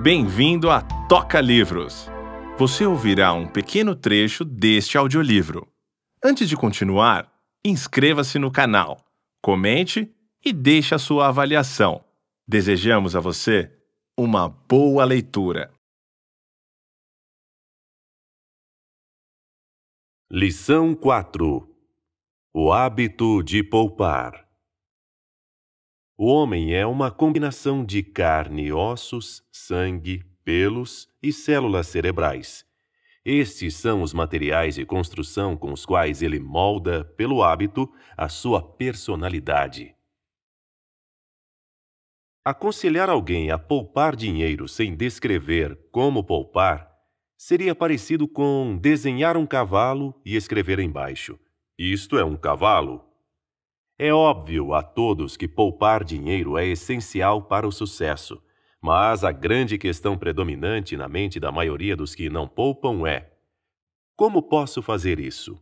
Bem-vindo a Toca Livros! Você ouvirá um pequeno trecho deste audiolivro. Antes de continuar, inscreva-se no canal, comente e deixe a sua avaliação. Desejamos a você uma boa leitura. Lição 4 O hábito de poupar o homem é uma combinação de carne, ossos, sangue, pelos e células cerebrais. Estes são os materiais de construção com os quais ele molda, pelo hábito, a sua personalidade. Aconselhar alguém a poupar dinheiro sem descrever como poupar seria parecido com desenhar um cavalo e escrever embaixo: Isto é um cavalo, é óbvio a todos que poupar dinheiro é essencial para o sucesso, mas a grande questão predominante na mente da maioria dos que não poupam é: como posso fazer isso?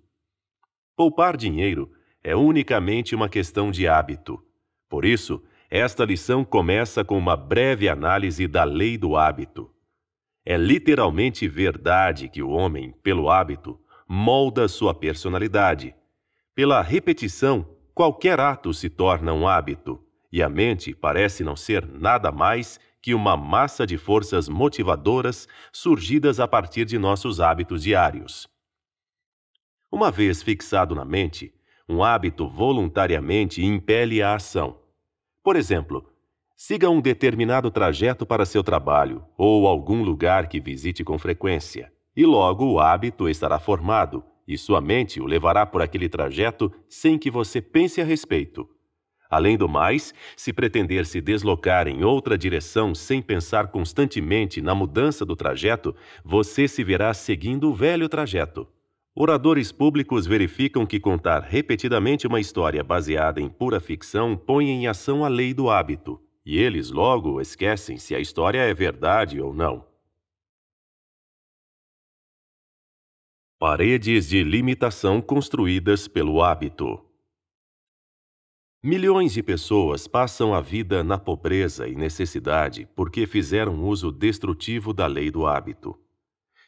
Poupar dinheiro é unicamente uma questão de hábito. Por isso, esta lição começa com uma breve análise da lei do hábito. É literalmente verdade que o homem, pelo hábito, molda sua personalidade. Pela repetição, Qualquer ato se torna um hábito, e a mente parece não ser nada mais que uma massa de forças motivadoras surgidas a partir de nossos hábitos diários. Uma vez fixado na mente, um hábito voluntariamente impele a ação. Por exemplo, siga um determinado trajeto para seu trabalho ou algum lugar que visite com frequência, e logo o hábito estará formado, e sua mente o levará por aquele trajeto sem que você pense a respeito. Além do mais, se pretender se deslocar em outra direção sem pensar constantemente na mudança do trajeto, você se verá seguindo o velho trajeto. Oradores públicos verificam que contar repetidamente uma história baseada em pura ficção põe em ação a lei do hábito, e eles logo esquecem se a história é verdade ou não. Paredes de limitação construídas pelo hábito. Milhões de pessoas passam a vida na pobreza e necessidade porque fizeram uso destrutivo da lei do hábito.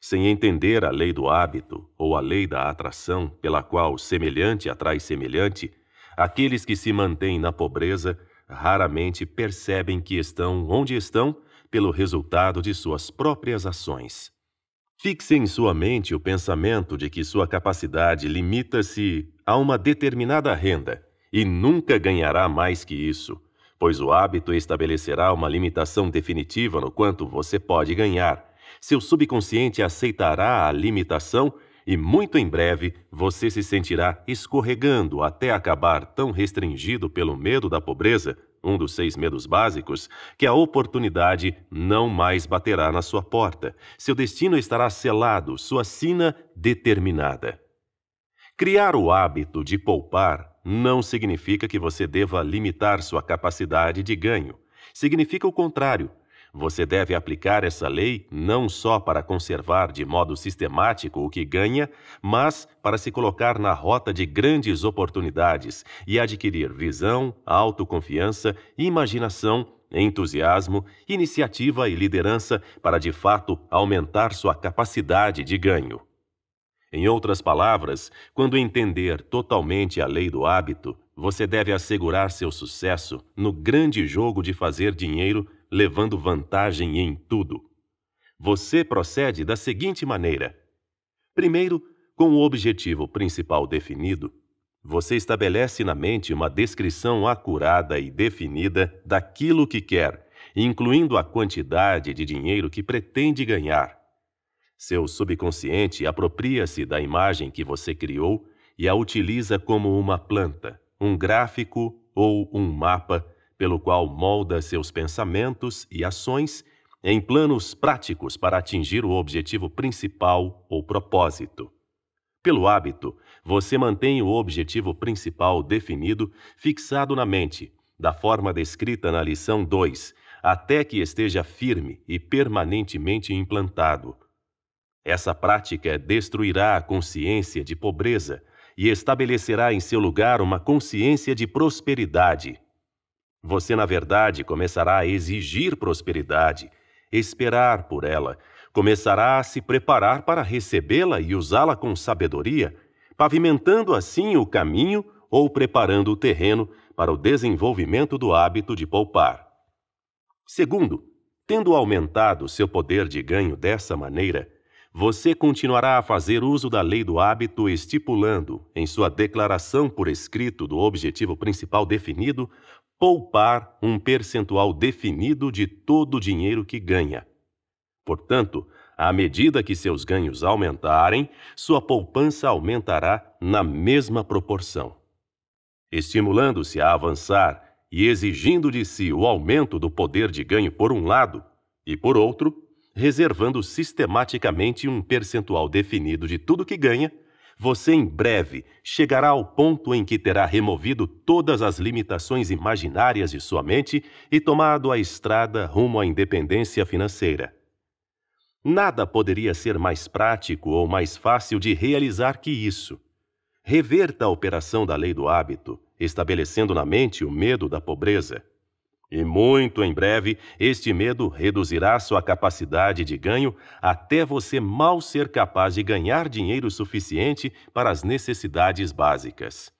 Sem entender a lei do hábito ou a lei da atração, pela qual semelhante atrai semelhante, aqueles que se mantêm na pobreza raramente percebem que estão onde estão pelo resultado de suas próprias ações. Fixe em sua mente o pensamento de que sua capacidade limita-se a uma determinada renda e nunca ganhará mais que isso, pois o hábito estabelecerá uma limitação definitiva no quanto você pode ganhar. Seu subconsciente aceitará a limitação e muito em breve você se sentirá escorregando até acabar tão restringido pelo medo da pobreza um dos seis medos básicos, que a oportunidade não mais baterá na sua porta. Seu destino estará selado, sua sina determinada. Criar o hábito de poupar não significa que você deva limitar sua capacidade de ganho. Significa o contrário, você deve aplicar essa lei não só para conservar de modo sistemático o que ganha, mas para se colocar na rota de grandes oportunidades e adquirir visão, autoconfiança, imaginação, entusiasmo, iniciativa e liderança para de fato aumentar sua capacidade de ganho. Em outras palavras, quando entender totalmente a lei do hábito, você deve assegurar seu sucesso no grande jogo de fazer dinheiro levando vantagem em tudo. Você procede da seguinte maneira: primeiro, com o objetivo principal definido, você estabelece na mente uma descrição acurada e definida daquilo que quer, incluindo a quantidade de dinheiro que pretende ganhar. Seu subconsciente apropria-se da imagem que você criou e a utiliza como uma planta, um gráfico ou um mapa pelo qual molda seus pensamentos e ações em planos práticos para atingir o objetivo principal ou propósito. Pelo hábito, você mantém o objetivo principal definido, fixado na mente, da forma descrita na lição 2, até que esteja firme e permanentemente implantado. Essa prática destruirá a consciência de pobreza e estabelecerá em seu lugar uma consciência de prosperidade, você, na verdade, começará a exigir prosperidade, esperar por ela, começará a se preparar para recebê-la e usá-la com sabedoria, pavimentando assim o caminho ou preparando o terreno para o desenvolvimento do hábito de poupar. Segundo, tendo aumentado seu poder de ganho dessa maneira, você continuará a fazer uso da lei do hábito estipulando, em sua declaração por escrito do objetivo principal definido, poupar um percentual definido de todo o dinheiro que ganha. Portanto, à medida que seus ganhos aumentarem, sua poupança aumentará na mesma proporção. Estimulando-se a avançar e exigindo de si o aumento do poder de ganho por um lado, e por outro, reservando sistematicamente um percentual definido de tudo que ganha, você em breve chegará ao ponto em que terá removido todas as limitações imaginárias de sua mente e tomado a estrada rumo à independência financeira. Nada poderia ser mais prático ou mais fácil de realizar que isso. Reverta a operação da lei do hábito, estabelecendo na mente o medo da pobreza. E muito em breve, este medo reduzirá sua capacidade de ganho até você mal ser capaz de ganhar dinheiro suficiente para as necessidades básicas.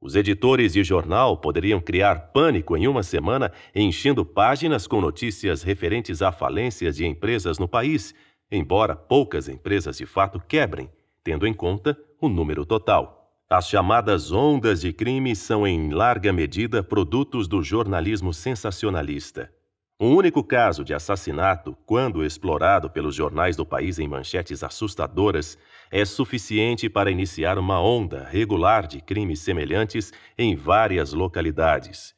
Os editores de jornal poderiam criar pânico em uma semana enchendo páginas com notícias referentes a falências de empresas no país, embora poucas empresas de fato quebrem, tendo em conta o número total. As chamadas ondas de crime são, em larga medida, produtos do jornalismo sensacionalista. Um único caso de assassinato, quando explorado pelos jornais do país em manchetes assustadoras, é suficiente para iniciar uma onda regular de crimes semelhantes em várias localidades.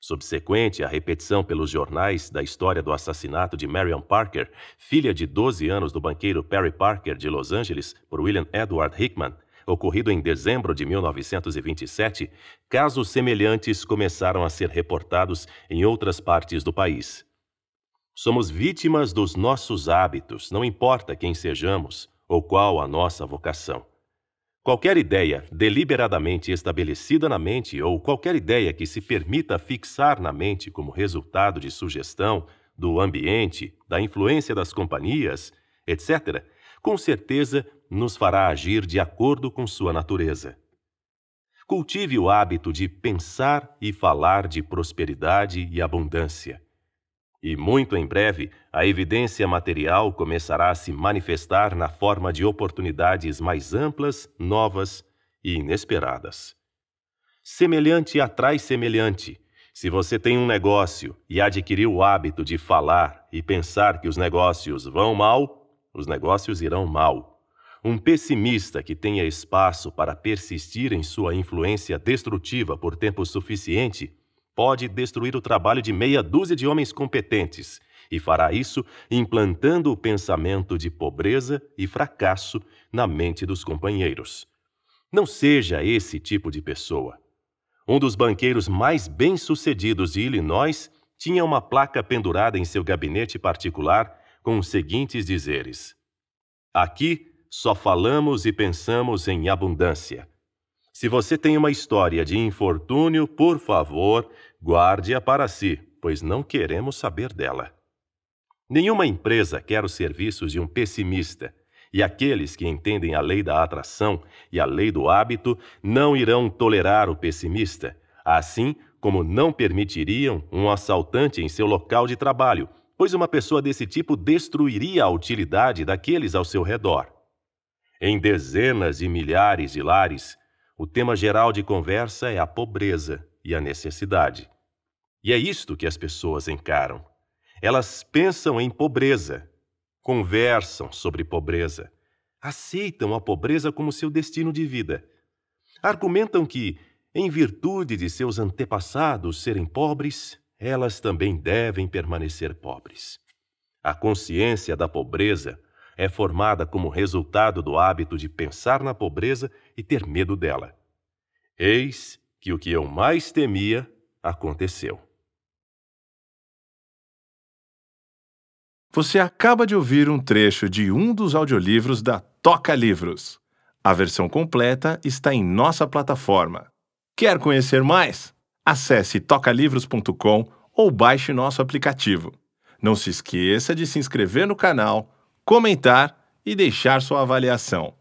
Subsequente à repetição pelos jornais da história do assassinato de Marion Parker, filha de 12 anos do banqueiro Perry Parker de Los Angeles, por William Edward Hickman, ocorrido em dezembro de 1927, casos semelhantes começaram a ser reportados em outras partes do país. Somos vítimas dos nossos hábitos, não importa quem sejamos ou qual a nossa vocação. Qualquer ideia deliberadamente estabelecida na mente ou qualquer ideia que se permita fixar na mente como resultado de sugestão, do ambiente, da influência das companhias, etc., com certeza nos fará agir de acordo com sua natureza. Cultive o hábito de pensar e falar de prosperidade e abundância. E muito em breve, a evidência material começará a se manifestar na forma de oportunidades mais amplas, novas e inesperadas. Semelhante atrai semelhante. Se você tem um negócio e adquiriu o hábito de falar e pensar que os negócios vão mal, os negócios irão mal. Um pessimista que tenha espaço para persistir em sua influência destrutiva por tempo suficiente pode destruir o trabalho de meia dúzia de homens competentes e fará isso implantando o pensamento de pobreza e fracasso na mente dos companheiros. Não seja esse tipo de pessoa. Um dos banqueiros mais bem-sucedidos de Illinois tinha uma placa pendurada em seu gabinete particular com os seguintes dizeres: Aqui só falamos e pensamos em abundância. Se você tem uma história de infortúnio, por favor, guarde-a para si, pois não queremos saber dela. Nenhuma empresa quer os serviços de um pessimista, e aqueles que entendem a lei da atração e a lei do hábito não irão tolerar o pessimista, assim como não permitiriam um assaltante em seu local de trabalho, pois uma pessoa desse tipo destruiria a utilidade daqueles ao seu redor. Em dezenas e milhares de lares, o tema geral de conversa é a pobreza e a necessidade. E é isto que as pessoas encaram. Elas pensam em pobreza, conversam sobre pobreza, aceitam a pobreza como seu destino de vida. Argumentam que, em virtude de seus antepassados serem pobres, elas também devem permanecer pobres. A consciência da pobreza é formada como resultado do hábito de pensar na pobreza e ter medo dela. Eis que o que eu mais temia aconteceu. Você acaba de ouvir um trecho de um dos audiolivros da Toca Livros. A versão completa está em nossa plataforma. Quer conhecer mais? Acesse tocalivros.com ou baixe nosso aplicativo. Não se esqueça de se inscrever no canal, comentar e deixar sua avaliação.